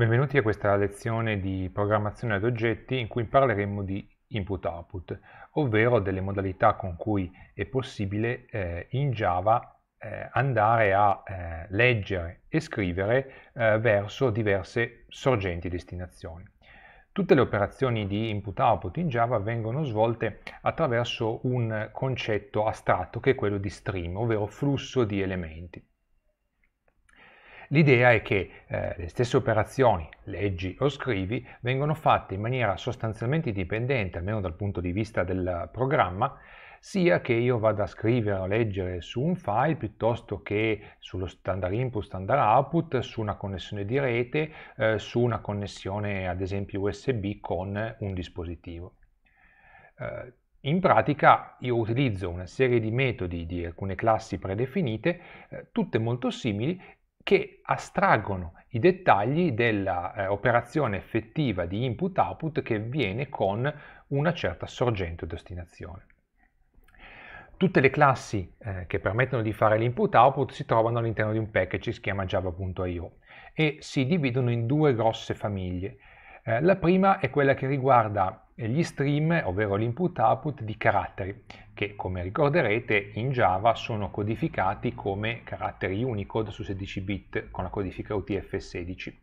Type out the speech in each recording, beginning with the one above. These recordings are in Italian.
Benvenuti a questa lezione di programmazione ad oggetti in cui parleremo di input-output, ovvero delle modalità con cui è possibile eh, in Java eh, andare a eh, leggere e scrivere eh, verso diverse sorgenti destinazioni. Tutte le operazioni di input-output in Java vengono svolte attraverso un concetto astratto che è quello di stream, ovvero flusso di elementi. L'idea è che eh, le stesse operazioni, leggi o scrivi, vengono fatte in maniera sostanzialmente indipendente, almeno dal punto di vista del programma, sia che io vada a scrivere o leggere su un file piuttosto che sullo standard input, standard output, su una connessione di rete, eh, su una connessione ad esempio USB con un dispositivo. Eh, in pratica io utilizzo una serie di metodi di alcune classi predefinite, eh, tutte molto simili che astraggono i dettagli dell'operazione eh, effettiva di input-output che avviene con una certa sorgente d'ostinazione. Tutte le classi eh, che permettono di fare l'input-output si trovano all'interno di un package che si chiama java.io e si dividono in due grosse famiglie. Eh, la prima è quella che riguarda eh, gli stream, ovvero l'input-output di caratteri, che come ricorderete in Java sono codificati come caratteri Unicode su 16 bit con la codifica UTF-16.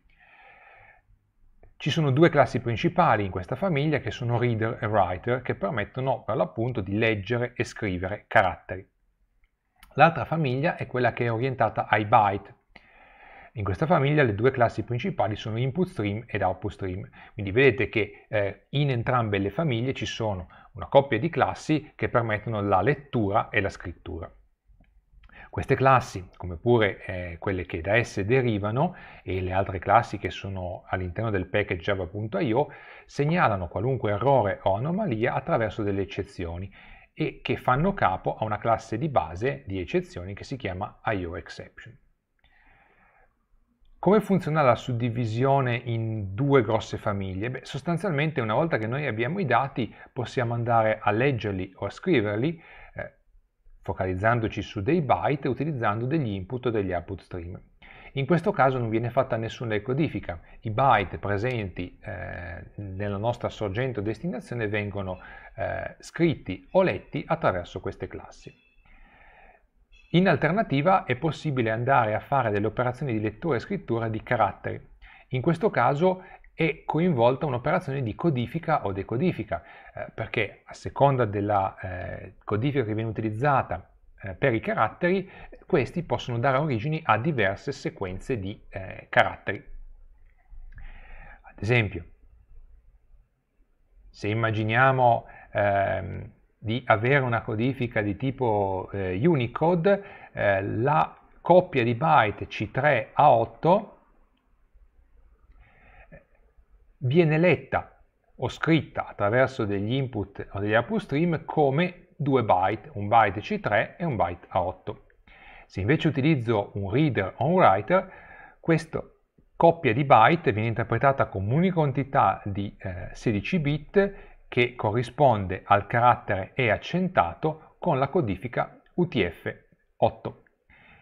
Ci sono due classi principali in questa famiglia che sono reader e writer che permettono per l'appunto di leggere e scrivere caratteri. L'altra famiglia è quella che è orientata ai byte, in questa famiglia le due classi principali sono input stream ed output stream, quindi vedete che eh, in entrambe le famiglie ci sono una coppia di classi che permettono la lettura e la scrittura. Queste classi, come pure eh, quelle che da esse derivano e le altre classi che sono all'interno del package java.io, segnalano qualunque errore o anomalia attraverso delle eccezioni e che fanno capo a una classe di base di eccezioni che si chiama IOException. Come funziona la suddivisione in due grosse famiglie? Beh, sostanzialmente una volta che noi abbiamo i dati possiamo andare a leggerli o a scriverli eh, focalizzandoci su dei byte utilizzando degli input o degli output stream. In questo caso non viene fatta nessuna decodifica, i byte presenti eh, nella nostra sorgente o destinazione vengono eh, scritti o letti attraverso queste classi. In alternativa è possibile andare a fare delle operazioni di lettura e scrittura di caratteri. In questo caso è coinvolta un'operazione di codifica o decodifica, eh, perché a seconda della eh, codifica che viene utilizzata eh, per i caratteri, questi possono dare origini a diverse sequenze di eh, caratteri. Ad esempio, se immaginiamo ehm, di avere una codifica di tipo eh, Unicode, eh, la coppia di byte C3A8 eh, viene letta o scritta attraverso degli input o degli output stream come due byte, un byte C3 e un byte A8. Se invece utilizzo un reader o un writer, questa coppia di byte viene interpretata come un'unica entità di eh, 16 bit che corrisponde al carattere E accentato con la codifica UTF-8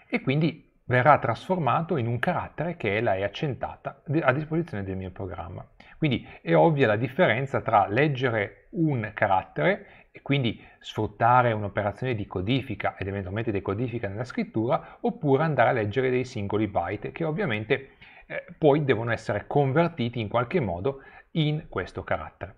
e quindi verrà trasformato in un carattere che è la E accentata a disposizione del mio programma. Quindi è ovvia la differenza tra leggere un carattere e quindi sfruttare un'operazione di codifica ed eventualmente decodifica nella scrittura oppure andare a leggere dei singoli byte che ovviamente eh, poi devono essere convertiti in qualche modo in questo carattere.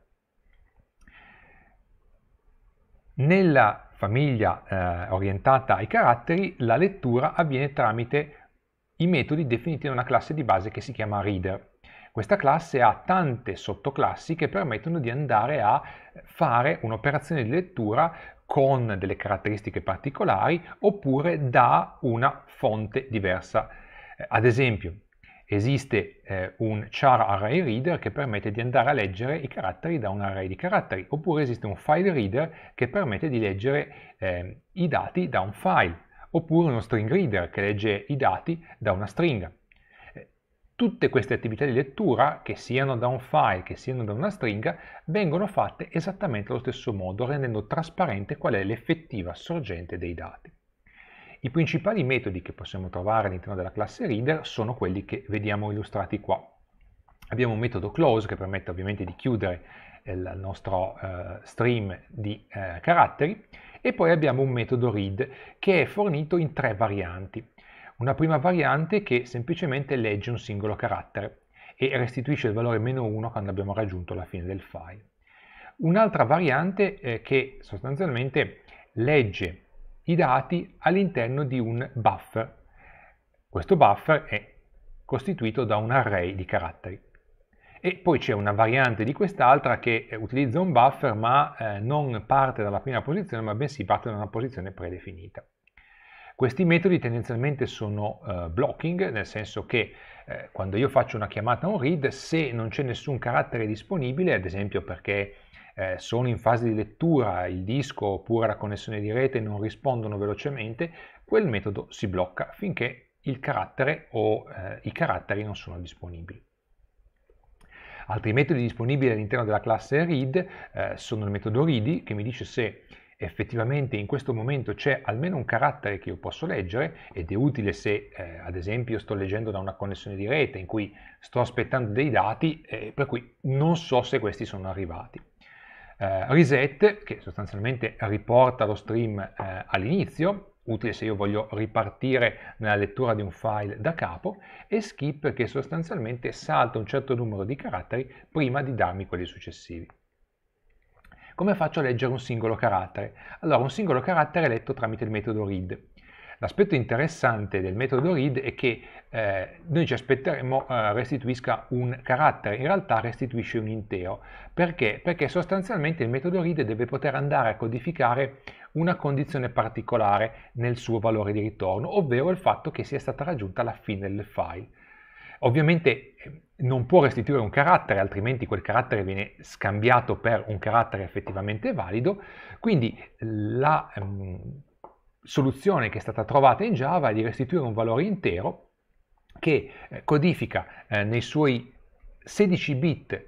Nella famiglia eh, orientata ai caratteri la lettura avviene tramite i metodi definiti da una classe di base che si chiama Reader. Questa classe ha tante sottoclassi che permettono di andare a fare un'operazione di lettura con delle caratteristiche particolari oppure da una fonte diversa. Eh, ad esempio, esiste eh, un char array reader che permette di andare a leggere i caratteri da un array di caratteri, oppure esiste un file reader che permette di leggere eh, i dati da un file, oppure uno string reader che legge i dati da una stringa. Eh, tutte queste attività di lettura, che siano da un file, che siano da una stringa, vengono fatte esattamente allo stesso modo, rendendo trasparente qual è l'effettiva sorgente dei dati. I principali metodi che possiamo trovare all'interno della classe Reader sono quelli che vediamo illustrati qua. Abbiamo un metodo close che permette ovviamente di chiudere eh, il nostro eh, stream di eh, caratteri e poi abbiamo un metodo read che è fornito in tre varianti. Una prima variante che semplicemente legge un singolo carattere e restituisce il valore meno 1 quando abbiamo raggiunto la fine del file. Un'altra variante eh, che sostanzialmente legge i dati all'interno di un buffer. Questo buffer è costituito da un array di caratteri. E poi c'è una variante di quest'altra che eh, utilizza un buffer ma eh, non parte dalla prima posizione ma bensì parte da una posizione predefinita. Questi metodi tendenzialmente sono eh, blocking, nel senso che eh, quando io faccio una chiamata a un read, se non c'è nessun carattere disponibile, ad esempio perché eh, sono in fase di lettura il disco oppure la connessione di rete non rispondono velocemente, quel metodo si blocca finché il carattere o eh, i caratteri non sono disponibili. Altri metodi disponibili all'interno della classe read eh, sono il metodo ready che mi dice se effettivamente in questo momento c'è almeno un carattere che io posso leggere ed è utile se eh, ad esempio sto leggendo da una connessione di rete in cui sto aspettando dei dati eh, per cui non so se questi sono arrivati eh, reset che sostanzialmente riporta lo stream eh, all'inizio, utile se io voglio ripartire nella lettura di un file da capo, e skip che sostanzialmente salta un certo numero di caratteri prima di darmi quelli successivi. Come faccio a leggere un singolo carattere? Allora, un singolo carattere è letto tramite il metodo read. L'aspetto interessante del metodo read è che eh, noi ci aspetteremmo eh, restituisca un carattere, in realtà restituisce un intero. Perché? Perché sostanzialmente il metodo read deve poter andare a codificare una condizione particolare nel suo valore di ritorno, ovvero il fatto che sia stata raggiunta la fine del file. Ovviamente eh, non può restituire un carattere, altrimenti quel carattere viene scambiato per un carattere effettivamente valido, quindi la ehm, soluzione che è stata trovata in Java è di restituire un valore intero che eh, codifica eh, nei suoi 16 bit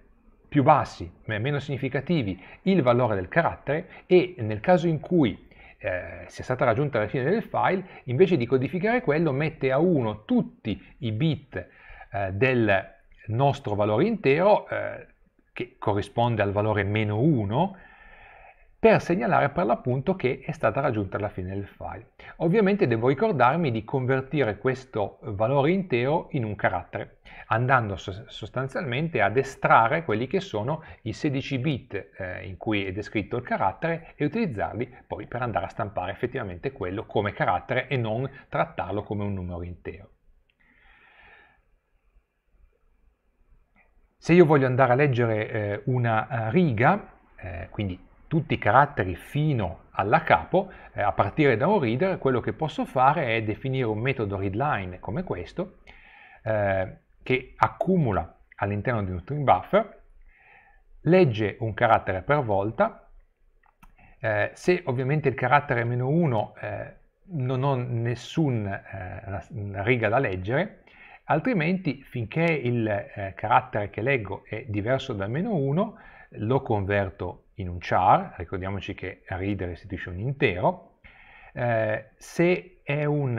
più bassi, meno significativi, il valore del carattere e nel caso in cui eh, sia stata raggiunta la fine del file, invece di codificare quello mette a 1 tutti i bit eh, del nostro valore intero eh, che corrisponde al valore meno 1 per segnalare per l'appunto che è stata raggiunta la fine del file. Ovviamente devo ricordarmi di convertire questo valore intero in un carattere, andando sostanzialmente ad estrarre quelli che sono i 16 bit eh, in cui è descritto il carattere e utilizzarli poi per andare a stampare effettivamente quello come carattere e non trattarlo come un numero intero. Se io voglio andare a leggere eh, una eh, riga, eh, quindi tutti i caratteri fino alla capo, eh, a partire da un reader, quello che posso fare è definire un metodo readline come questo, eh, che accumula all'interno di un string buffer, legge un carattere per volta, eh, se ovviamente il carattere è meno 1 eh, non ho nessuna eh, riga da leggere, altrimenti finché il eh, carattere che leggo è diverso da meno 1 lo converto in un char, ricordiamoci che read restituisce un intero, eh, se è un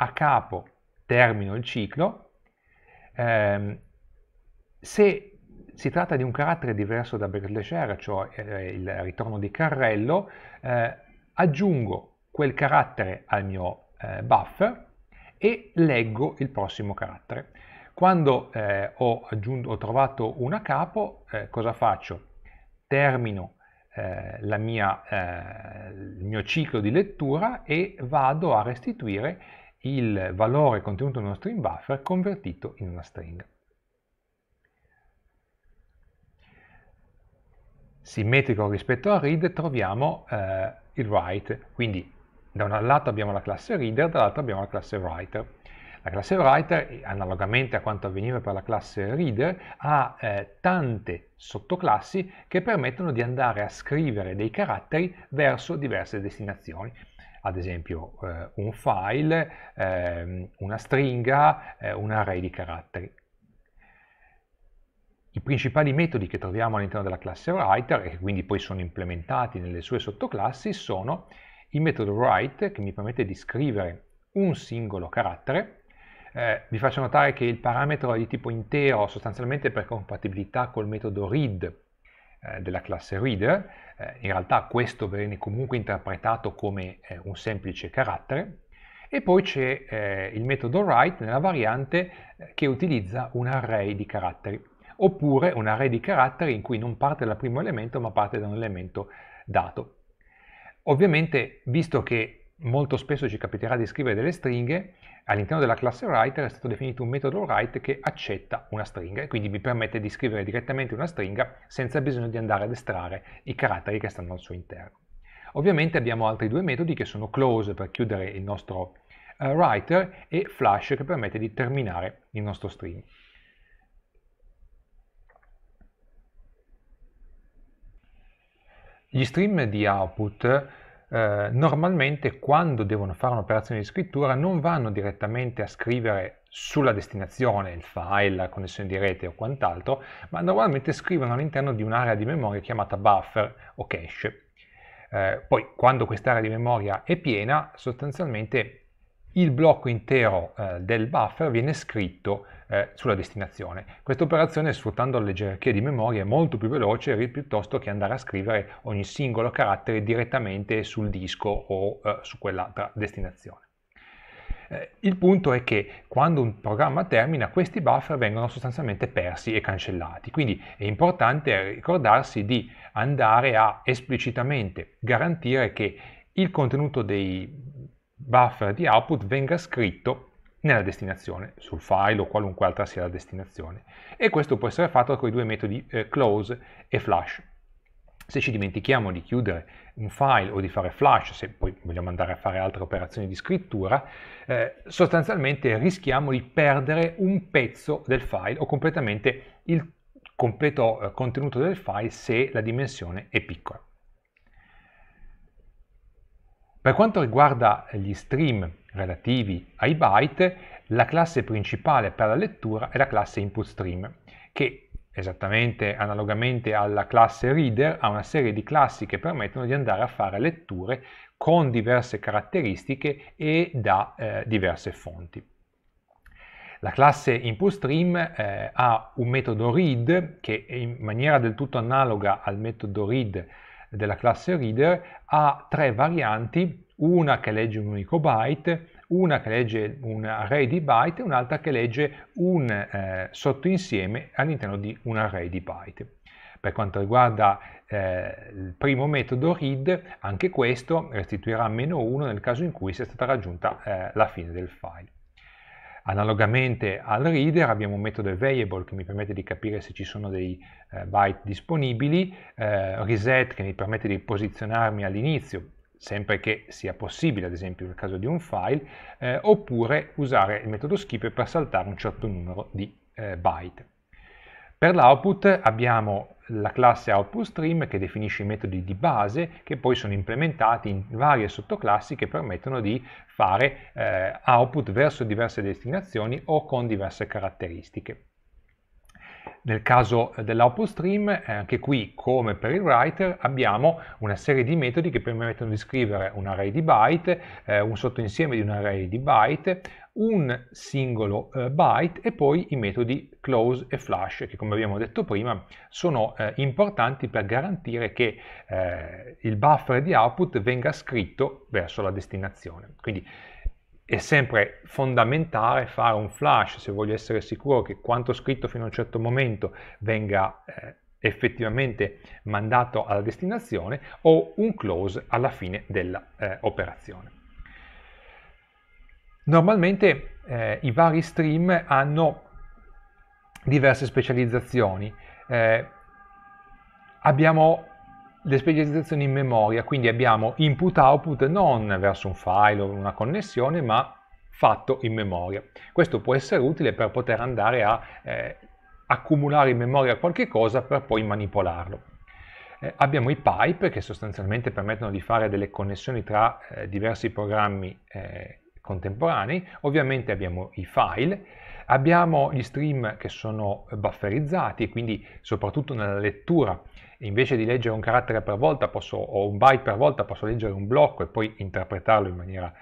a capo termino il ciclo, ehm, se si tratta di un carattere diverso da backslash r, cioè eh, il ritorno di carrello, eh, aggiungo quel carattere al mio eh, buffer e leggo il prossimo carattere. Quando eh, ho, aggiunto, ho, trovato una capo, eh, cosa faccio? Termino eh, mia, eh, il mio ciclo di lettura e vado a restituire il valore contenuto in uno string buffer convertito in una stringa. Simmetrico rispetto al read troviamo eh, il write, quindi da un lato abbiamo la classe reader, dall'altro abbiamo la classe writer. La classe writer, eh, analogamente a quanto avveniva per la classe reader, ha eh, tante sottoclassi che permettono di andare a scrivere dei caratteri verso diverse destinazioni ad esempio eh, un file, eh, una stringa, eh, un array di caratteri. I principali metodi che troviamo all'interno della classe writer e che quindi poi sono implementati nelle sue sottoclassi sono il metodo write che mi permette di scrivere un singolo carattere. Eh, vi faccio notare che il parametro è di tipo intero sostanzialmente per compatibilità col metodo read eh, della classe reader. Eh, in realtà questo viene comunque interpretato come eh, un semplice carattere. E poi c'è eh, il metodo write nella variante eh, che utilizza un array di caratteri oppure un array di caratteri in cui non parte dal primo elemento ma parte da un elemento dato. Ovviamente, visto che molto spesso ci capiterà di scrivere delle stringhe, all'interno della classe writer è stato definito un metodo write che accetta una stringa e quindi vi permette di scrivere direttamente una stringa senza bisogno di andare ad estrarre i caratteri che stanno al suo interno. Ovviamente abbiamo altri due metodi che sono close per chiudere il nostro eh, writer e flash che permette di terminare il nostro string. Gli stream di output eh, normalmente quando devono fare un'operazione di scrittura non vanno direttamente a scrivere sulla destinazione il file, la connessione di rete o quant'altro, ma normalmente scrivono all'interno di un'area di memoria chiamata buffer o cache. Eh, poi quando quest'area di memoria è piena, sostanzialmente il blocco intero eh, del buffer viene scritto eh, sulla destinazione. Questa operazione sfruttando le gerarchie di memoria è molto più veloce piuttosto che andare a scrivere ogni singolo carattere direttamente sul disco o eh, su quell'altra destinazione. Eh, il punto è che quando un programma termina questi buffer vengono sostanzialmente persi e cancellati, quindi è importante ricordarsi di andare a esplicitamente garantire che il contenuto dei buffer di output venga scritto nella destinazione, sul file o qualunque altra sia la destinazione. E questo può essere fatto con i due metodi eh, close e flash. Se ci dimentichiamo di chiudere un file o di fare flash, se poi vogliamo andare a fare altre operazioni di scrittura, eh, sostanzialmente rischiamo di perdere un pezzo del file o completamente il completo eh, contenuto del file se la dimensione è piccola. Per quanto riguarda gli stream relativi ai byte, la classe principale per la lettura è la classe input stream, che esattamente analogamente alla classe reader ha una serie di classi che permettono di andare a fare letture con diverse caratteristiche e da eh, diverse fonti. La classe InputStream eh, ha un metodo read che in maniera del tutto analoga al metodo read della classe reader ha tre varianti, una che legge un unico byte, una che legge un array di byte e un'altra che legge un eh, sottoinsieme all'interno di un array di byte. Per quanto riguarda eh, il primo metodo read, anche questo restituirà meno 1 nel caso in cui sia stata raggiunta eh, la fine del file. Analogamente al reader abbiamo un metodo available che mi permette di capire se ci sono dei eh, byte disponibili, eh, reset che mi permette di posizionarmi all'inizio, sempre che sia possibile, ad esempio nel caso di un file, eh, oppure usare il metodo skip per saltare un certo numero di eh, byte. Per l'output abbiamo la classe OutputStream che definisce i metodi di base che poi sono implementati in varie sottoclassi che permettono di fare eh, output verso diverse destinazioni o con diverse caratteristiche. Nel caso dell'OpenStream, eh, anche qui come per il writer, abbiamo una serie di metodi che permettono di scrivere un array di byte, eh, un sottoinsieme di un array di byte, un singolo eh, byte e poi i metodi close e flush che come abbiamo detto prima sono eh, importanti per garantire che eh, il buffer di output venga scritto verso la destinazione. Quindi è sempre fondamentale fare un flash se voglio essere sicuro che quanto scritto fino a un certo momento venga eh, effettivamente mandato alla destinazione o un close alla fine dell'operazione. Eh, Normalmente eh, i vari stream hanno diverse specializzazioni. Eh, abbiamo le specializzazioni in memoria, quindi abbiamo input-output non verso un file o una connessione, ma fatto in memoria. Questo può essere utile per poter andare a eh, accumulare in memoria qualche cosa per poi manipolarlo. Eh, abbiamo i pipe che sostanzialmente permettono di fare delle connessioni tra eh, diversi programmi eh, contemporanei, ovviamente abbiamo i file, abbiamo gli stream che sono bufferizzati e quindi soprattutto nella lettura invece di leggere un carattere per volta posso, o un byte per volta posso leggere un blocco e poi interpretarlo in maniera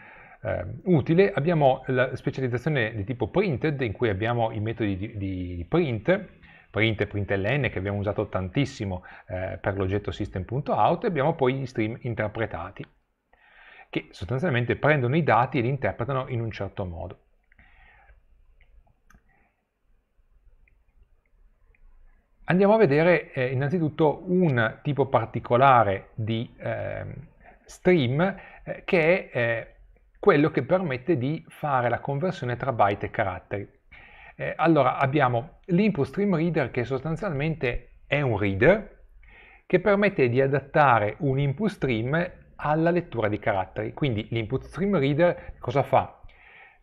eh, utile. Abbiamo la specializzazione di tipo printed in cui abbiamo i metodi di, di, di print, print e println che abbiamo usato tantissimo eh, per l'oggetto system.out e abbiamo poi gli stream interpretati che sostanzialmente prendono i dati e li interpretano in un certo modo. Andiamo a vedere eh, innanzitutto un tipo particolare di eh, stream eh, che è eh, quello che permette di fare la conversione tra byte e caratteri. Eh, allora abbiamo l'input stream reader che sostanzialmente è un reader che permette di adattare un input stream alla lettura di caratteri. Quindi l'input stream reader cosa fa?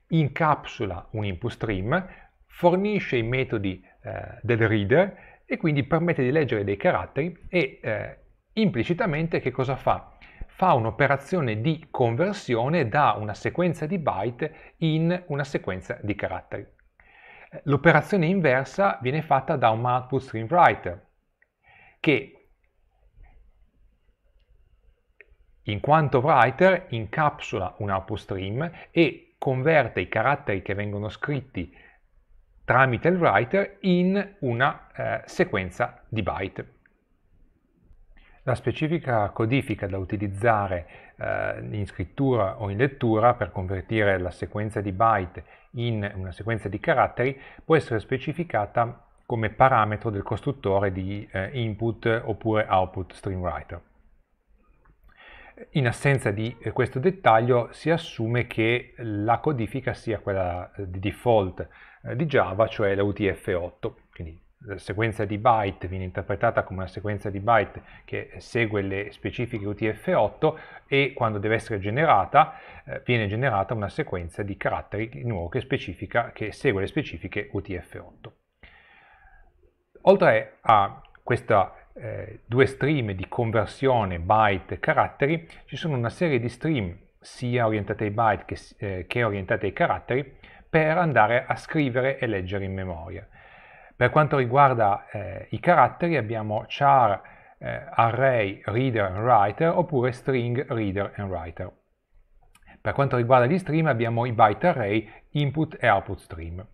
Incapsula un input stream, fornisce i metodi eh, del reader e quindi permette di leggere dei caratteri e eh, implicitamente che cosa fa? Fa un'operazione di conversione da una sequenza di byte in una sequenza di caratteri. L'operazione inversa viene fatta da un output stream writer che in quanto writer incapsula un upstream e converte i caratteri che vengono scritti tramite il writer in una eh, sequenza di byte. La specifica codifica da utilizzare eh, in scrittura o in lettura per convertire la sequenza di byte in una sequenza di caratteri può essere specificata come parametro del costruttore di eh, input oppure output stream writer in assenza di eh, questo dettaglio si assume che la codifica sia quella eh, di default eh, di Java, cioè la UTF-8, quindi la sequenza di byte viene interpretata come una sequenza di byte che segue le specifiche UTF-8 e quando deve essere generata viene generata una sequenza di caratteri di nuovo che, specifica, che segue le specifiche UTF-8. Oltre a questa eh, due stream di conversione byte caratteri, ci sono una serie di stream sia orientate ai byte che, eh, che orientate ai caratteri per andare a scrivere e leggere in memoria. Per quanto riguarda eh, i caratteri abbiamo char eh, array reader and writer oppure string reader and writer. Per quanto riguarda gli stream abbiamo i byte array input e output stream.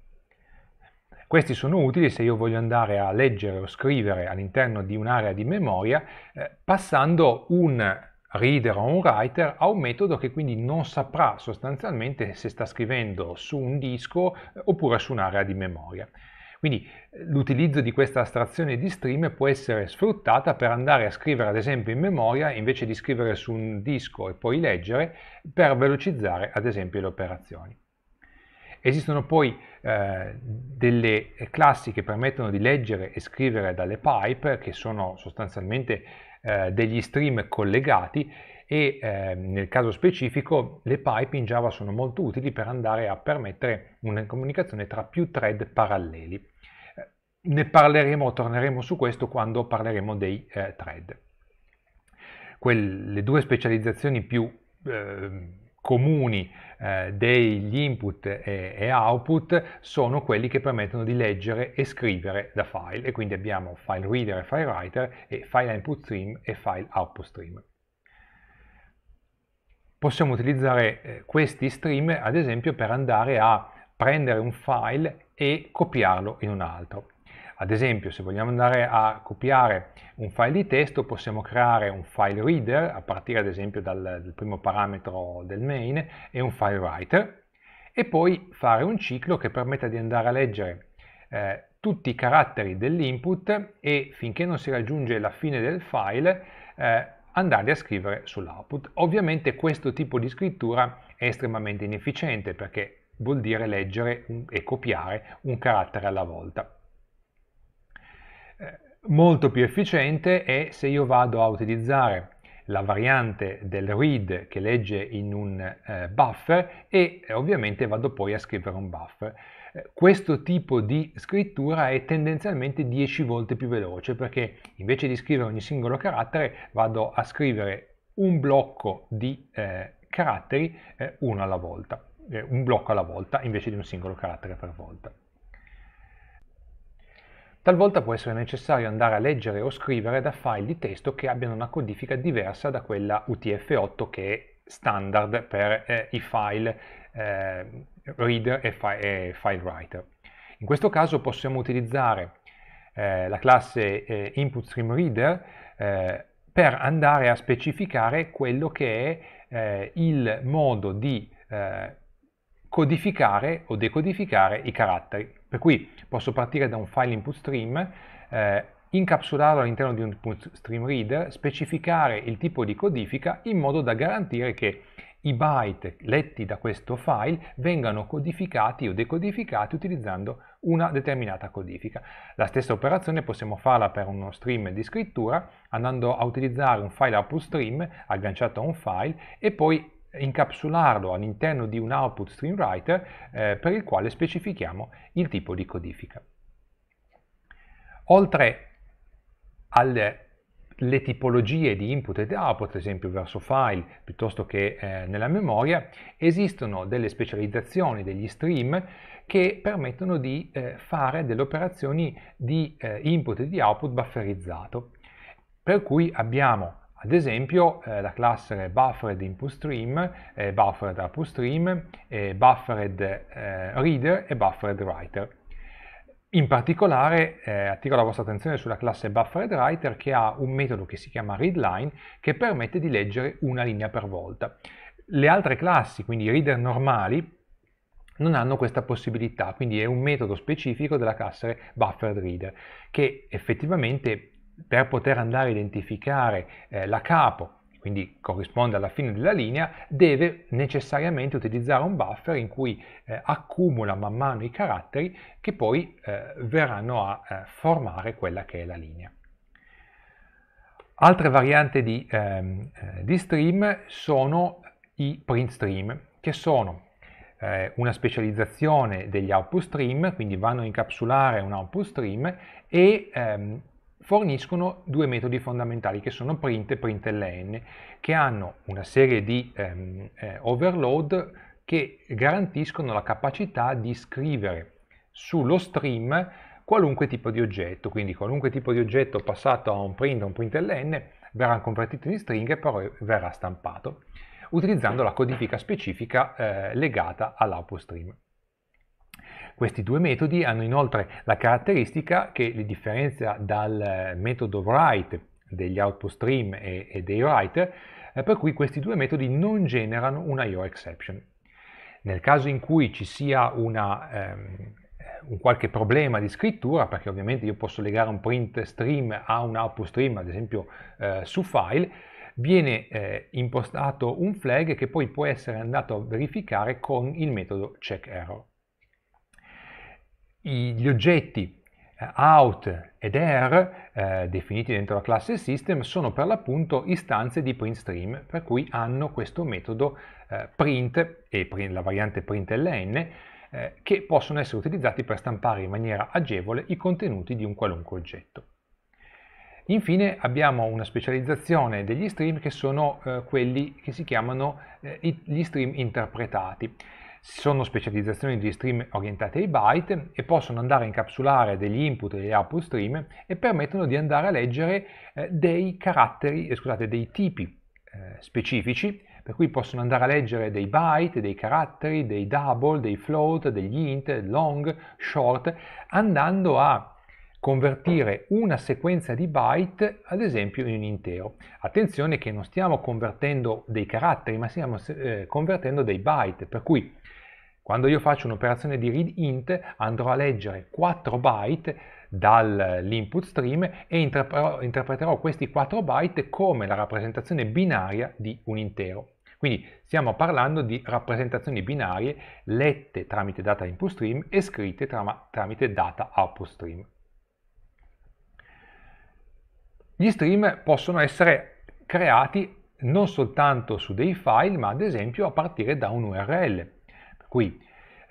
Questi sono utili se io voglio andare a leggere o scrivere all'interno di un'area di memoria eh, passando un reader o un writer a un metodo che quindi non saprà sostanzialmente se sta scrivendo su un disco eh, oppure su un'area di memoria. Quindi eh, l'utilizzo di questa astrazione di stream può essere sfruttata per andare a scrivere ad esempio in memoria invece di scrivere su un disco e poi leggere per velocizzare ad esempio le operazioni. Esistono poi eh, delle classi che permettono di leggere e scrivere dalle pipe, che sono sostanzialmente eh, degli stream collegati e eh, nel caso specifico le pipe in Java sono molto utili per andare a permettere una comunicazione tra più thread paralleli. Eh, ne parleremo, torneremo su questo quando parleremo dei eh, thread. Quelle, le due specializzazioni più ehm, comuni eh, degli input e, output sono quelli che permettono di leggere e scrivere da file e quindi abbiamo file reader e file writer e file input stream e file output stream. Possiamo utilizzare eh, questi stream ad esempio per andare a prendere un file e copiarlo in un altro. Ad esempio, se vogliamo andare a copiare un file di testo, possiamo creare un file reader, a partire ad esempio dal, primo parametro del main, e un file writer, e poi fare un ciclo che permetta di andare a leggere eh, tutti i caratteri dell'input e finché non si raggiunge la fine del file, eh, andarli a scrivere sull'output. Ovviamente questo tipo di scrittura è estremamente inefficiente perché vuol dire leggere e copiare un carattere alla volta. Molto più efficiente è se io vado a utilizzare la variante del read che legge in un eh, buffer e eh, ovviamente vado poi a scrivere un buffer. Eh, questo tipo di scrittura è tendenzialmente 10 volte più veloce perché invece di scrivere ogni singolo carattere vado a scrivere un blocco di eh, caratteri uno alla volta, un blocco alla volta invece di un singolo carattere per volta. Talvolta può essere necessario andare a leggere o scrivere da file di testo che abbiano una codifica diversa da quella UTF-8 che è standard per eh, i file eh, reader e, fi e, file writer. In questo caso possiamo utilizzare eh, la classe eh, input stream reader eh, per andare a specificare quello che è eh, il modo di codificare o decodificare i caratteri. Per cui posso partire da un file input stream, eh, incapsularlo all'interno di un input stream reader, specificare il tipo di codifica in modo da garantire che i byte letti da questo file vengano codificati o decodificati utilizzando una determinata codifica. La stessa operazione possiamo farla per uno stream di scrittura andando a utilizzare un file output stream agganciato a un file e poi incapsularlo all'interno di un output stream writer eh, per il quale specifichiamo il tipo di codifica. Oltre alle le tipologie di input ed output, ad esempio verso file piuttosto che eh, nella memoria, esistono delle specializzazioni, degli stream che permettono di eh, fare delle operazioni di eh, input e di output bufferizzato. Per cui abbiamo ad esempio eh, la classe buffered input stream, eh, buffered output stream, eh, buffered eh, reader e buffered writer. In particolare eh, attiro la vostra attenzione sulla classe buffered writer che ha un metodo che si chiama readline che permette di leggere una linea per volta. Le altre classi, quindi i reader normali, non hanno questa possibilità, quindi è un metodo specifico della classe buffered reader che effettivamente per poter andare a identificare eh, la capo, quindi corrisponde alla fine della linea, deve necessariamente utilizzare un buffer in cui eh, accumula man mano i caratteri che poi eh, verranno a eh, formare quella che è la linea. Altre varianti di, ehm, eh, di stream sono i print stream, che sono eh, una specializzazione degli output stream, quindi vanno a incapsulare un output stream e ehm, forniscono due metodi fondamentali che sono print e println, che hanno una serie di ehm, eh, overload che garantiscono la capacità di scrivere sullo stream qualunque tipo di oggetto, quindi qualunque tipo di oggetto passato a un print o un println verrà convertito in string e poi verrà stampato utilizzando la codifica specifica eh, legata all'output stream. Questi due metodi hanno inoltre la caratteristica che li differenzia dal eh, metodo write degli output stream e, e dei write, eh, per cui questi due metodi non generano una IO exception. Nel caso in cui ci sia una, ehm, un qualche problema di scrittura, perché ovviamente io posso legare un print stream a un output stream, ad esempio eh, su file, viene eh, impostato un flag che poi può essere andato a verificare con il metodo checkError gli oggetti eh, out ed air, eh, definiti dentro la classe system, sono per l'appunto istanze di printStream, per cui hanno questo metodo eh, print e print, la variante println, eh, che possono essere utilizzati per stampare in maniera agevole i contenuti di un qualunque oggetto. Infine abbiamo una specializzazione degli stream che sono eh, quelli che si chiamano eh, gli stream interpretati sono specializzazioni di stream orientate ai byte e possono andare a incapsulare degli input e degli output stream e permettono di andare a leggere eh, dei caratteri, eh, scusate, dei tipi eh, specifici, per cui possono andare a leggere dei byte, dei caratteri, dei double, dei float, degli int, long, short, andando a convertire una sequenza di byte ad esempio in un intero. Attenzione che non stiamo convertendo dei caratteri ma stiamo eh, convertendo dei byte per cui quando io faccio un'operazione di read int andrò a leggere 4 byte dall'input stream e interpreterò questi 4 byte come la rappresentazione binaria di un intero. Quindi stiamo parlando di rappresentazioni binarie lette tramite data input stream e scritte tramite data output stream. Gli stream possono essere creati non soltanto su dei file, ma ad esempio a partire da un URL qui.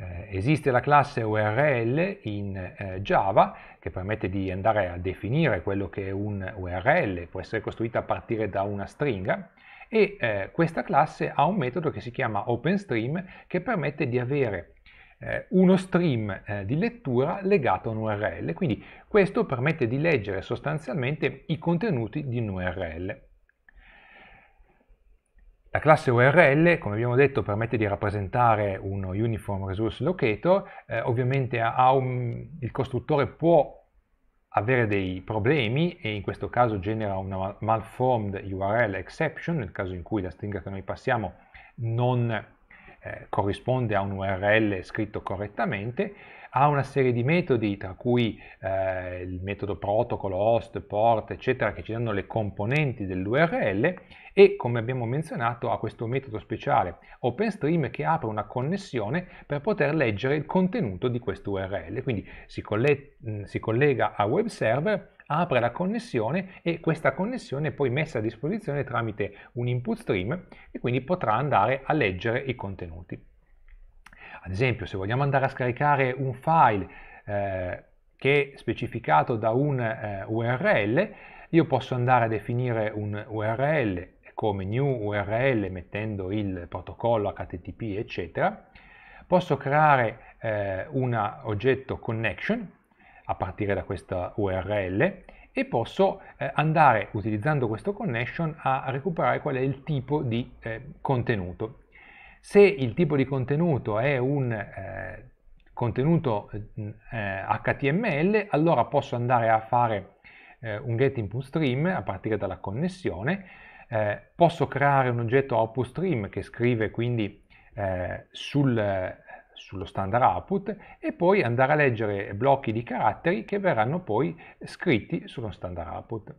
Eh, esiste la classe URL in eh, Java che permette di andare a definire quello che è un URL, può essere costruita a partire da una stringa e eh, questa classe ha un metodo che si chiama OpenStream che permette di avere eh, uno stream eh, di lettura legato a un URL, quindi questo permette di leggere sostanzialmente i contenuti di un URL. La classe URL, come abbiamo detto, permette di rappresentare uno Uniform Resource Locator, eh, ovviamente ha, un, il costruttore può avere dei problemi e in questo caso genera una malformed URL exception nel caso in cui la stringa che noi passiamo non eh, corrisponde a un URL scritto correttamente, ha una serie di metodi tra cui eh, il metodo protocollo, host, port eccetera che ci danno le componenti dell'URL e come abbiamo menzionato ha questo metodo speciale OpenStream che apre una connessione per poter leggere il contenuto di questo URL. Quindi si, coll si collega a web server apre la connessione e questa connessione è poi messa a disposizione tramite un input stream e quindi potrà andare a leggere i contenuti. Ad esempio, se vogliamo andare a scaricare un file eh, che è specificato da un eh, URL, io posso andare a definire un URL come new URL mettendo il protocollo HTTP eccetera, posso creare eh, un oggetto connection a partire da questa URL e posso eh, andare utilizzando questo connection a recuperare qual è il tipo di eh, contenuto. Se il tipo di contenuto è un eh, contenuto HTML, eh, allora posso andare a fare eh, un get input stream a partire dalla connessione, eh, posso creare un oggetto output stream che scrive quindi eh, sul, sullo standard output e poi andare a leggere blocchi di caratteri che verranno poi scritti sullo standard output.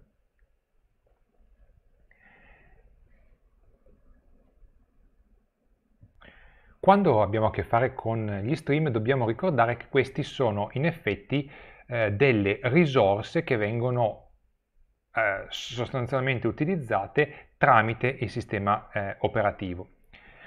Quando abbiamo a che fare con gli stream dobbiamo ricordare che questi sono in effetti eh, delle risorse che vengono eh, sostanzialmente utilizzate tramite il sistema eh, operativo.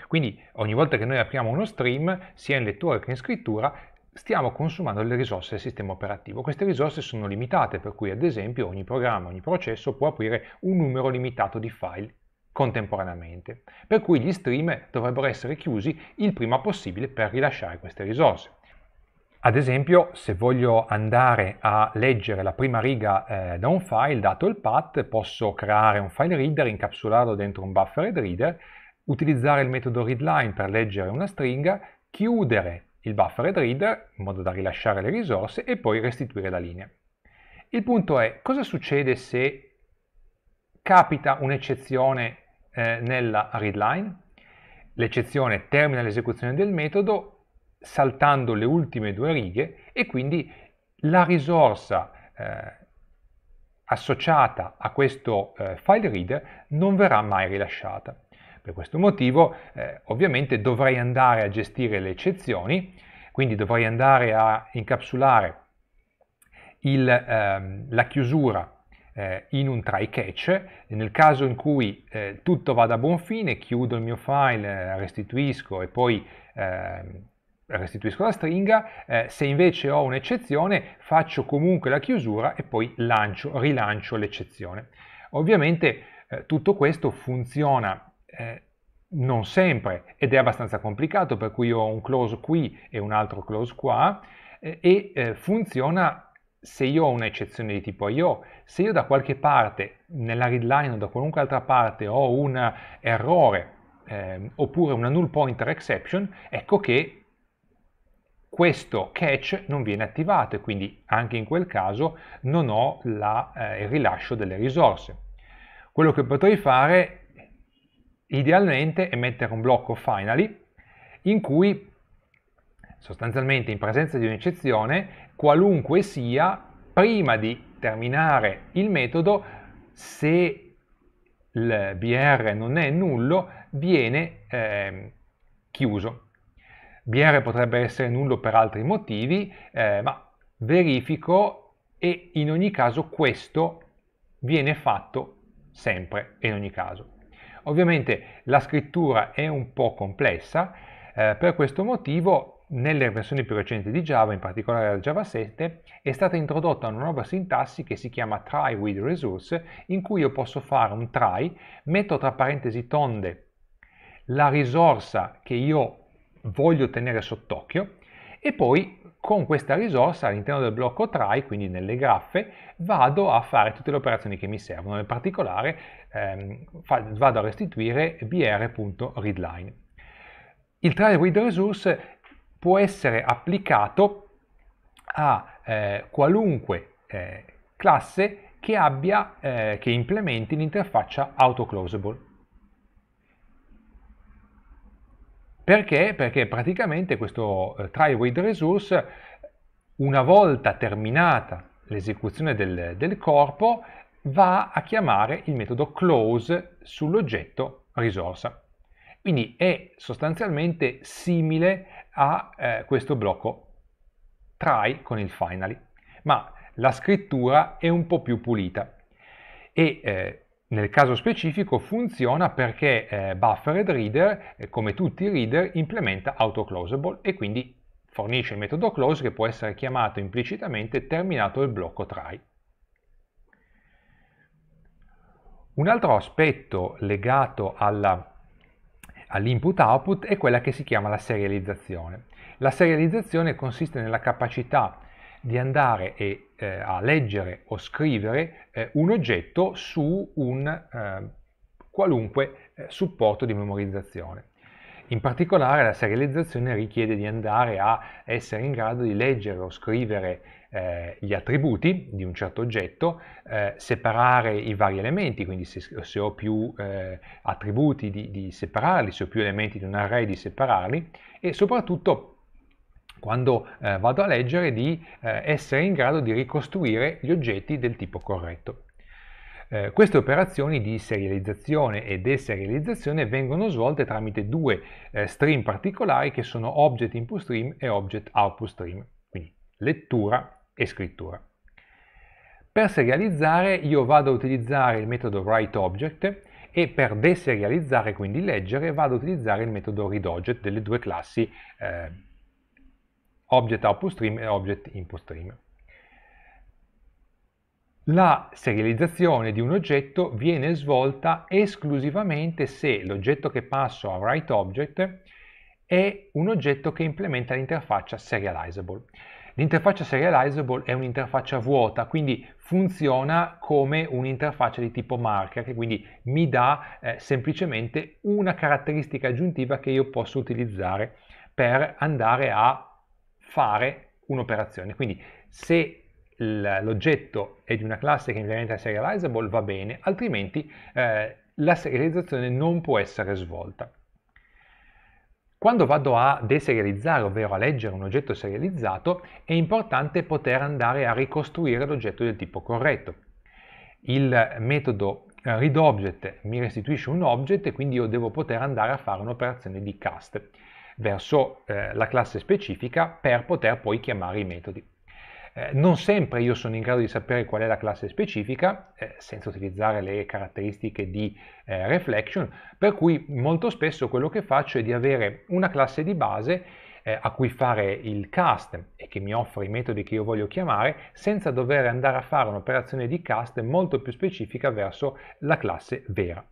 Quindi ogni volta che noi apriamo uno stream, sia in lettura che in scrittura, stiamo consumando le risorse del sistema operativo. Queste risorse sono limitate, per cui ad esempio ogni programma, ogni processo può aprire un numero limitato di file contemporaneamente, per cui gli stream dovrebbero essere chiusi il prima possibile per rilasciare queste risorse. Ad esempio, se voglio andare a leggere la prima riga eh, da un file, dato il path, posso creare un file reader, incapsularlo dentro un buffer ed reader, utilizzare il metodo readline per leggere una stringa, chiudere il buffer ed reader in modo da rilasciare le risorse e poi restituire la linea. Il punto è cosa succede se capita un'eccezione eh, nella readline? L'eccezione termina l'esecuzione del metodo saltando le ultime due righe e quindi la risorsa eh, associata a questo eh, file reader non verrà mai rilasciata. Per questo motivo eh, ovviamente dovrei andare a gestire le eccezioni, quindi dovrei andare a incapsulare il, ehm, la chiusura eh, in un try catch nel caso in cui eh, tutto vada a buon fine chiudo il mio file restituisco e poi eh, restituisco la stringa, eh, se invece ho un'eccezione faccio comunque la chiusura e poi lancio, rilancio l'eccezione. Ovviamente eh, tutto questo funziona eh, non sempre ed è abbastanza complicato per cui ho un close qui e un altro close qua eh, e eh, funziona se io ho un'eccezione di tipo IO, se io da qualche parte, nella readline o da qualunque altra parte, ho un errore eh, oppure una null pointer exception, ecco che questo catch non viene attivato e quindi anche in quel caso non ho la, eh, il rilascio delle risorse. Quello che potrei fare idealmente è mettere un blocco finally in cui sostanzialmente in presenza di un'eccezione qualunque sia prima di terminare il metodo se il br non è nullo viene eh, chiuso BR potrebbe essere nullo per altri motivi, eh, ma verifico e in ogni caso questo viene fatto sempre e in ogni caso. Ovviamente la scrittura è un po' complessa, eh, per questo motivo nelle versioni più recenti di Java, in particolare la Java 7, è stata introdotta una nuova sintassi che si chiama try with resource, in cui io posso fare un try, metto tra parentesi tonde la risorsa che io voglio tenere sott'occhio e poi con questa risorsa all'interno del blocco try, quindi nelle graffe, vado a fare tutte le operazioni che mi servono, in particolare ehm, vado a restituire br.readline. Il try read resource può essere applicato a eh, qualunque eh, classe che, abbia, eh, che implementi l'interfaccia autoclosable. Perché? Perché praticamente questo eh, try with resource, una volta terminata l'esecuzione del, del corpo, va a chiamare il metodo close sull'oggetto risorsa. Quindi è sostanzialmente simile a eh, questo blocco try con il finally, ma la scrittura è un po' più pulita e eh, nel caso specifico funziona perché eh, Buffered Reader, eh, come tutti i reader, implementa autoclosable e quindi fornisce il metodo close che può essere chiamato implicitamente terminato il blocco try. Un altro aspetto legato all'input all output è quella che si chiama la serializzazione. La serializzazione consiste nella capacità di andare e eh, a leggere o scrivere eh, un oggetto su un eh, qualunque eh, supporto di memorizzazione. In particolare la serializzazione richiede di andare a essere in grado di leggere o scrivere eh, gli attributi di un certo oggetto, eh, separare i vari elementi, quindi se, se ho più eh, attributi di, di separarli, se ho più elementi di un array di separarli e soprattutto quando eh, vado a leggere, di eh, essere in grado di ricostruire gli oggetti del tipo corretto. Eh, queste operazioni di serializzazione e deserializzazione vengono svolte tramite due eh, stream particolari che sono Object Input Stream e Object Output Stream, quindi lettura e scrittura. Per serializzare io vado a utilizzare il metodo WriteObject e per deserializzare, quindi leggere, vado a utilizzare il metodo ReadObject delle due classi eh, object output stream e object input stream. La serializzazione di un oggetto viene svolta esclusivamente se l'oggetto che passo a WriteObject è un oggetto che implementa l'interfaccia serializable. L'interfaccia serializable è un'interfaccia vuota, quindi funziona come un'interfaccia di tipo marker, che quindi mi dà eh, semplicemente una caratteristica aggiuntiva che io posso utilizzare per andare a fare un'operazione. Quindi se l'oggetto è di una classe che implementa serializable va bene, altrimenti eh, la serializzazione non può essere svolta. Quando vado a deserializzare, ovvero a leggere un oggetto serializzato, è importante poter andare a ricostruire l'oggetto del tipo corretto. Il metodo eh, readObject mi restituisce un object e quindi io devo poter andare a fare un'operazione di cast verso eh, la classe specifica per poter poi chiamare i metodi. Eh, non sempre io sono in grado di sapere qual è la classe specifica eh, senza utilizzare le caratteristiche di eh, reflection, per cui molto spesso quello che faccio è di avere una classe di base eh, a cui fare il cast e che mi offre i metodi che io voglio chiamare senza dover andare a fare un'operazione di cast molto più specifica verso la classe vera.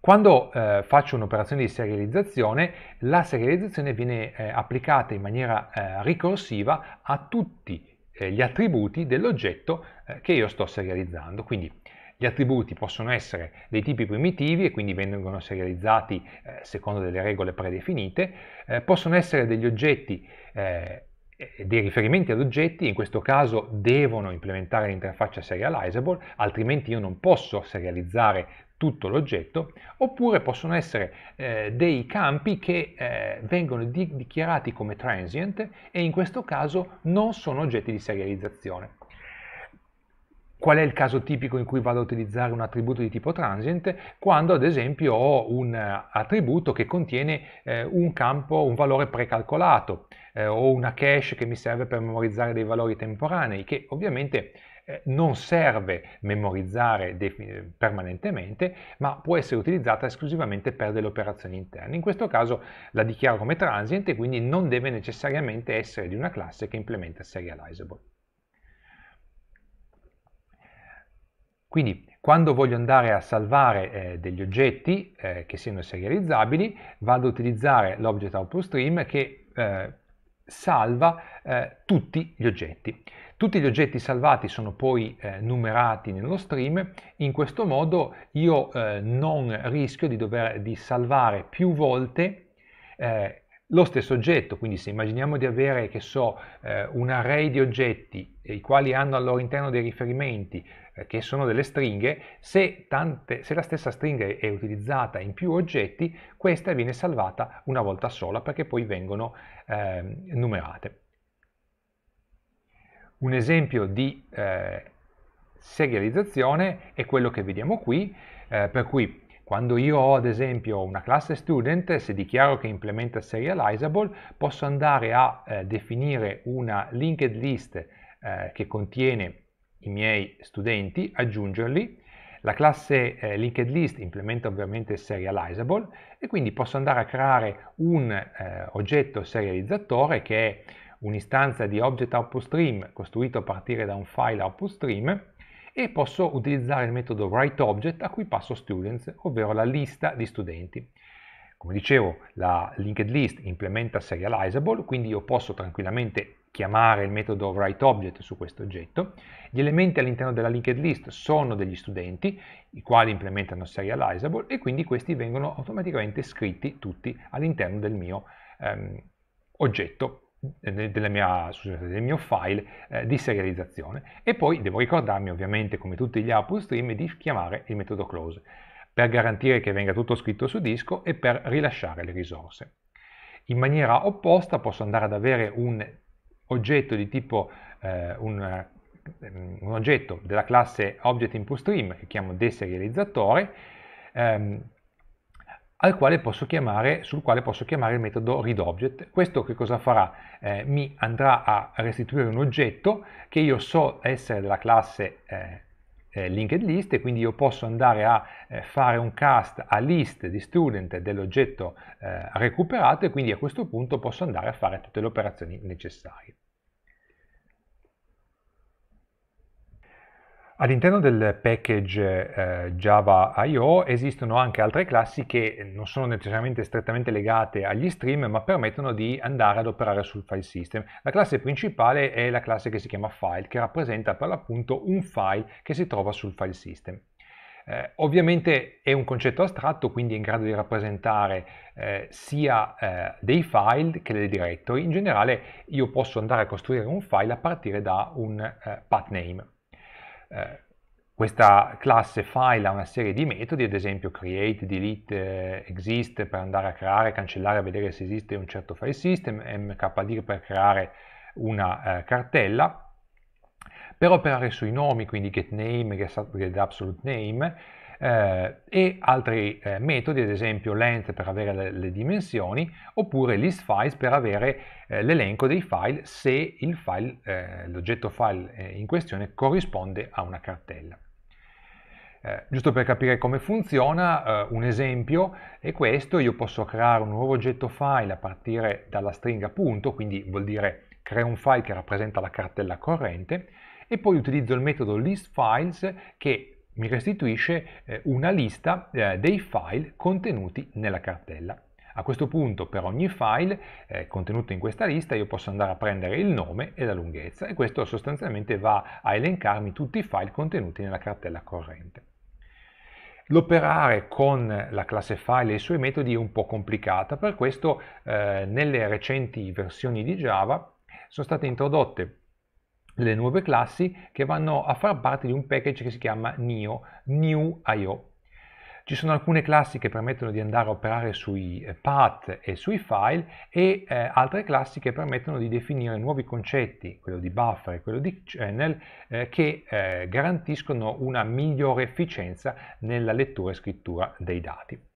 Quando eh, faccio un'operazione di serializzazione, la serializzazione viene eh, applicata in maniera eh, ricorsiva a tutti eh, gli attributi dell'oggetto eh, che io sto serializzando. Quindi gli attributi possono essere dei tipi primitivi e quindi vengono serializzati eh, secondo delle regole predefinite, possono essere degli oggetti dei riferimenti ad oggetti, in questo caso devono implementare l'interfaccia serializable, altrimenti io non posso serializzare tutto l'oggetto, oppure possono essere eh, dei campi che eh, vengono di dichiarati come transient e in questo caso non sono oggetti di serializzazione. Qual è il caso tipico in cui vado a utilizzare un attributo di tipo transient? Quando ad esempio ho un eh, attributo che contiene eh, un campo, un valore precalcolato eh, o una cache che mi serve per memorizzare dei valori temporanei che ovviamente eh, non serve memorizzare permanentemente ma può essere utilizzata esclusivamente per delle operazioni interne. In questo caso la dichiaro come transient e quindi non deve necessariamente essere di una classe che implementa serializable. Quindi quando voglio andare a salvare eh, degli oggetti eh, che siano serializzabili, vado ad utilizzare l'object output stream che eh, salva eh, tutti gli oggetti. Tutti gli oggetti salvati sono poi eh, numerati nello stream, in questo modo io eh, non rischio di dover di salvare più volte lo stesso oggetto, quindi se immaginiamo di avere, che so, un array di oggetti, i quali hanno al loro interno dei riferimenti, che sono delle stringhe, se, tante, se la stessa stringa è utilizzata in più oggetti, questa viene salvata una volta sola perché poi vengono eh, numerate. Un esempio di eh, serializzazione è quello che vediamo qui, eh, per cui quando io ho ad esempio una classe student, se dichiaro che implementa serializable, posso andare a eh, definire una linked list eh, che contiene i miei studenti, aggiungerli. La classe eh, linked list implementa ovviamente serializable e quindi posso andare a creare un eh, oggetto serializzatore che è un'istanza di object output stream costruito a partire da un file output stream e posso utilizzare il metodo writeObject a cui passo students, ovvero la lista di studenti. Come dicevo, la linked list implementa serializable, quindi io posso tranquillamente chiamare il metodo WriteObject su questo oggetto. Gli elementi all'interno della linked list sono degli studenti, i quali implementano serializable e quindi questi vengono automaticamente scritti tutti all'interno del mio ehm, oggetto mia, scusate, del mio file eh, di serializzazione e poi devo ricordarmi ovviamente come tutti gli output stream di chiamare il metodo close per garantire che venga tutto scritto su disco e per rilasciare le risorse. In maniera opposta posso andare ad avere un oggetto di tipo eh, un, ehm, un, oggetto della classe Object Input Stream che chiamo deserializzatore ehm, al posso chiamare, sul quale posso chiamare il metodo readObject. Questo che cosa farà? Eh, mi andrà a restituire un oggetto che io so essere della classe eh, eh, linked list e quindi io posso andare a eh, fare un cast a list di student dell'oggetto eh, recuperato e quindi a questo punto posso andare a fare tutte le operazioni necessarie. All'interno del package eh, Java IO esistono anche altre classi che non sono necessariamente strettamente legate agli stream ma permettono di andare ad operare sul file system. La classe principale è la classe che si chiama file che rappresenta per l'appunto un file che si trova sul file system. Eh, ovviamente è un concetto astratto, quindi è in grado di rappresentare eh, sia eh, dei file che delle directory. In generale io posso andare a costruire un file a partire da un eh, path name. Eh, questa classe file ha una serie di metodi, ad esempio create, delete, eh, exist per andare a creare, cancellare, vedere se esiste un certo file system, mkdir per creare una eh, cartella, per operare sui nomi, quindi getName, getAbsoluteName, eh, e altri eh, metodi, ad esempio length per avere le, le dimensioni oppure list files per avere eh, l'elenco dei file se eh, l'oggetto file, file eh, in questione corrisponde a una cartella. Eh, giusto per capire come funziona, eh, un esempio è questo, io posso creare un nuovo oggetto file a partire dalla stringa punto, quindi vuol dire creo un file che rappresenta la cartella corrente, e poi utilizzo il metodo listFiles che mi restituisce eh, una lista eh, dei file contenuti nella cartella. A questo punto per ogni file eh, contenuto in questa lista io posso andare a prendere il nome e la lunghezza e questo sostanzialmente va a elencarmi tutti i file contenuti nella cartella corrente. L'operare con la classe file e i suoi metodi è un po' complicata, per questo eh, nelle recenti versioni di Java sono state introdotte le nuove classi che vanno a far parte di un package che si chiama NIO, New IO. Ci sono alcune classi che permettono di andare a operare sui path e sui file e eh, altre classi che permettono di definire nuovi concetti, quello di buffer e quello di channel, eh, che eh, garantiscono una migliore efficienza nella lettura e scrittura dei dati.